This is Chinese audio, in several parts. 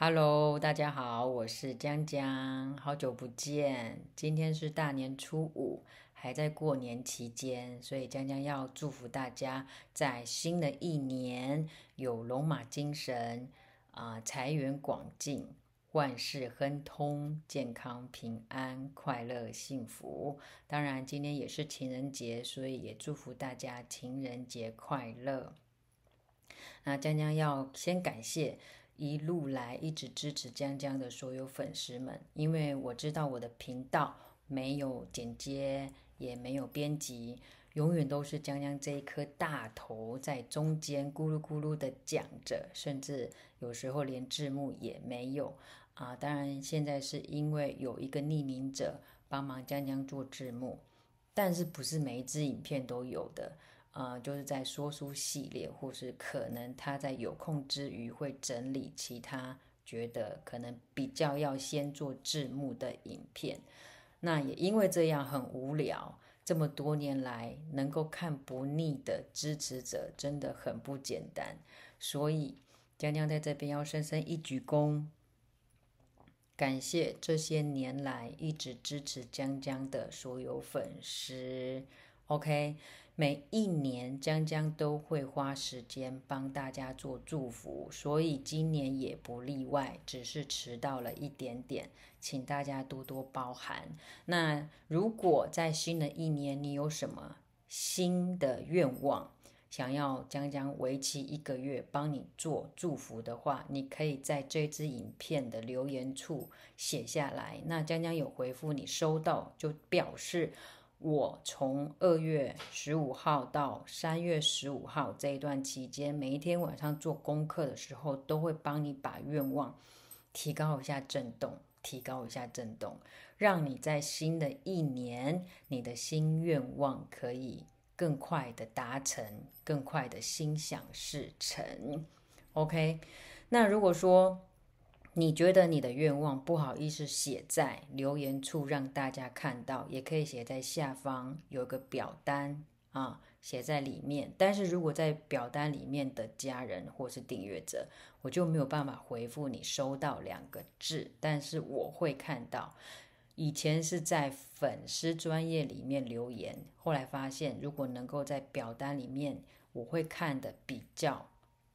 Hello，大家好，我是江江，好久不见。今天是大年初五，还在过年期间，所以江江要祝福大家在新的一年有龙马精神啊，财源广进，万事亨通，健康平安，快乐幸福。当然，今天也是情人节，所以也祝福大家情人节快乐。那江江要先感谢。一路来一直支持江江的所有粉丝们，因为我知道我的频道没有剪接，也没有编辑，永远都是江江这一颗大头在中间咕噜咕噜的讲着，甚至有时候连字幕也没有啊。当然，现在是因为有一个匿名者帮忙江江做字幕，但是不是每一支影片都有的。呃，就是在说书系列，或是可能他在有空之余会整理其他觉得可能比较要先做字幕的影片。那也因为这样很无聊，这么多年来能够看不腻的支持者真的很不简单。所以江江在这边要深深一鞠躬，感谢这些年来一直支持江江的所有粉丝。OK，每一年江江都会花时间帮大家做祝福，所以今年也不例外，只是迟到了一点点，请大家多多包涵。那如果在新的一年你有什么新的愿望，想要江江为期一个月帮你做祝福的话，你可以在这支影片的留言处写下来，那江江有回复你收到就表示。我从二月十五号到三月十五号这一段期间，每一天晚上做功课的时候，都会帮你把愿望提高一下震动，提高一下震动，让你在新的一年，你的新愿望可以更快的达成，更快的心想事成。OK，那如果说。你觉得你的愿望不好意思写在留言处让大家看到，也可以写在下方有个表单啊，写在里面。但是如果在表单里面的家人或是订阅者，我就没有办法回复你收到两个字，但是我会看到。以前是在粉丝专业里面留言，后来发现如果能够在表单里面，我会看的比较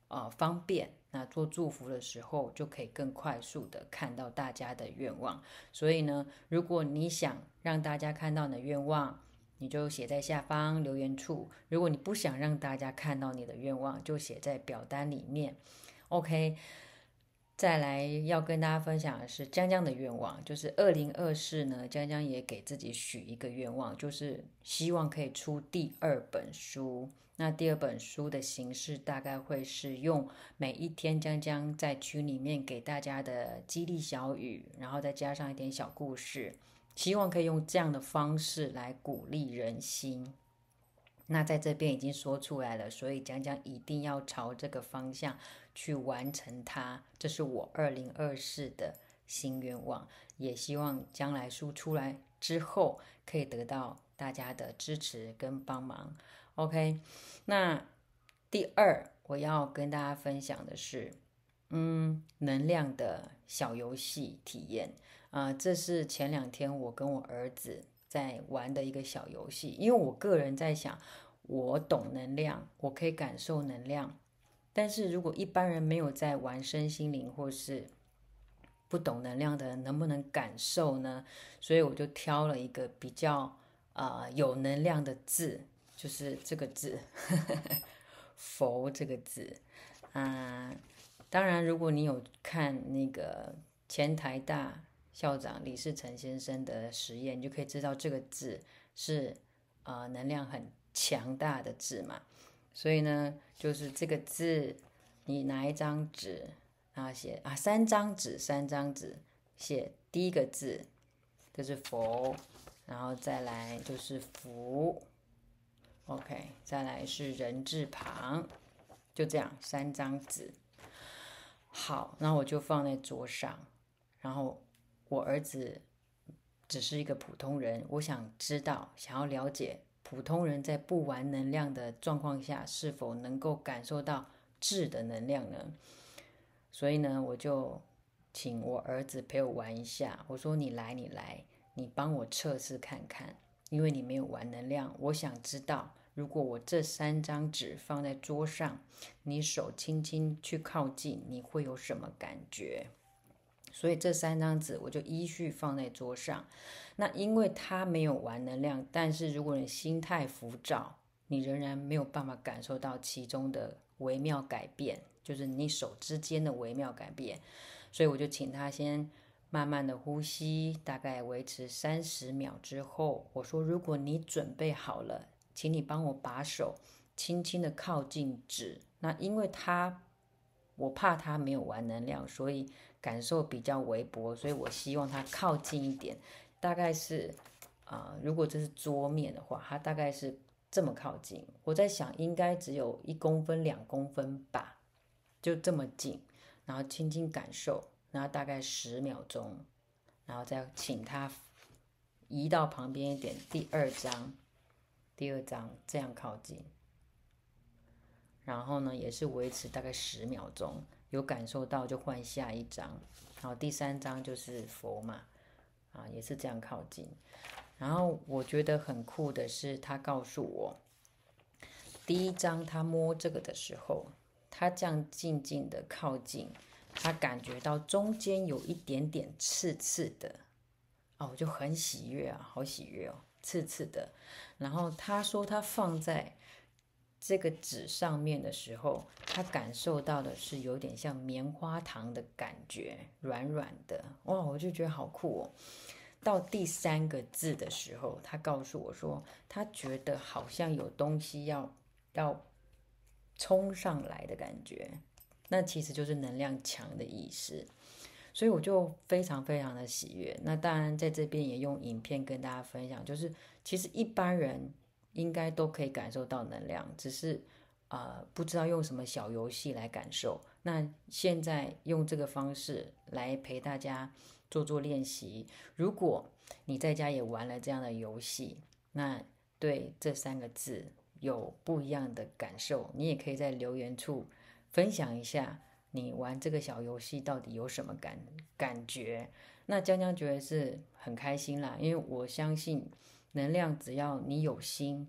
啊方便。那做祝福的时候，就可以更快速的看到大家的愿望。所以呢，如果你想让大家看到你的愿望，你就写在下方留言处；如果你不想让大家看到你的愿望，就写在表单里面。OK。再来要跟大家分享的是江江的愿望，就是二零二四呢，江江也给自己许一个愿望，就是希望可以出第二本书。那第二本书的形式大概会是用每一天江江在群里面给大家的激励小语，然后再加上一点小故事，希望可以用这样的方式来鼓励人心。那在这边已经说出来了，所以江江一定要朝这个方向去完成它。这是我二零二四的新愿望，也希望将来书出来之后可以得到大家的支持跟帮忙。OK，那第二我要跟大家分享的是，嗯，能量的小游戏体验啊，这是前两天我跟我儿子在玩的一个小游戏。因为我个人在想，我懂能量，我可以感受能量，但是如果一般人没有在玩身心灵或是不懂能量的人，能不能感受呢？所以我就挑了一个比较呃有能量的字。就是这个字“ 佛”这个字，啊，当然，如果你有看那个前台大校长李世成先生的实验，你就可以知道这个字是啊能量很强大的字嘛。所以呢，就是这个字，你拿一张纸啊写啊，三张纸，三张纸写第一个字，这是“佛”，然后再来就是“福”。OK，再来是人字旁，就这样三张纸。好，那我就放在桌上。然后我儿子只是一个普通人，我想知道，想要了解普通人在不玩能量的状况下，是否能够感受到质的能量呢？所以呢，我就请我儿子陪我玩一下。我说：“你来，你来，你帮我测试看看。”因为你没有玩能量，我想知道，如果我这三张纸放在桌上，你手轻轻去靠近，你会有什么感觉？所以这三张纸我就依序放在桌上。那因为它没有玩能量，但是如果你心态浮躁，你仍然没有办法感受到其中的微妙改变，就是你手之间的微妙改变。所以我就请他先。慢慢的呼吸，大概维持三十秒之后，我说如果你准备好了，请你帮我把手轻轻的靠近纸。那因为他，我怕他没有完能量，所以感受比较微薄，所以我希望他靠近一点。大概是啊，如果这是桌面的话，它大概是这么靠近。我在想，应该只有一公分、两公分吧，就这么近，然后轻轻感受。然后大概十秒钟，然后再请他移到旁边一点，第二张，第二张这样靠近。然后呢，也是维持大概十秒钟，有感受到就换下一张。然后第三张就是佛嘛，啊，也是这样靠近。然后我觉得很酷的是，他告诉我，第一张他摸这个的时候，他这样静静的靠近。他感觉到中间有一点点刺刺的哦，我就很喜悦啊，好喜悦哦，刺刺的。然后他说他放在这个纸上面的时候，他感受到的是有点像棉花糖的感觉，软软的哇，我就觉得好酷哦。到第三个字的时候，他告诉我说，他觉得好像有东西要要冲上来的感觉。那其实就是能量强的意思，所以我就非常非常的喜悦。那当然在这边也用影片跟大家分享，就是其实一般人应该都可以感受到能量，只是啊不知道用什么小游戏来感受。那现在用这个方式来陪大家做做练习。如果你在家也玩了这样的游戏，那对这三个字有不一样的感受，你也可以在留言处。分享一下你玩这个小游戏到底有什么感感觉？那江江觉得是很开心啦，因为我相信能量，只要你有心，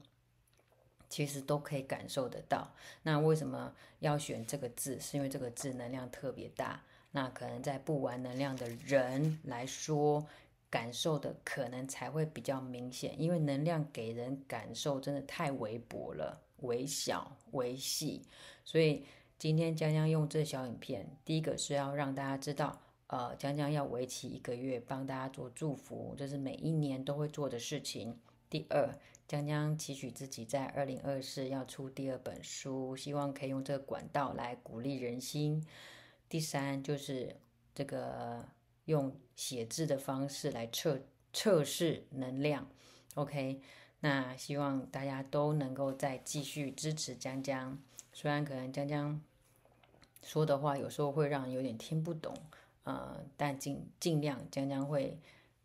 其实都可以感受得到。那为什么要选这个字？是因为这个字能量特别大。那可能在不玩能量的人来说，感受的可能才会比较明显，因为能量给人感受真的太微薄了，微小、微细，所以。今天江江用这小影片，第一个是要让大家知道，呃，江江要为期一个月帮大家做祝福，这是每一年都会做的事情。第二，江江期许自己在二零二四要出第二本书，希望可以用这个管道来鼓励人心。第三，就是这个用写字的方式来测测试能量。OK，那希望大家都能够再继续支持江江，虽然可能江江。说的话有时候会让有点听不懂，嗯，但尽尽量将将会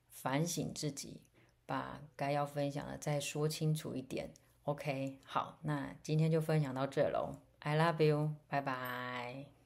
反省自己，把该要分享的再说清楚一点。OK，好，那今天就分享到这喽。I love you，拜拜。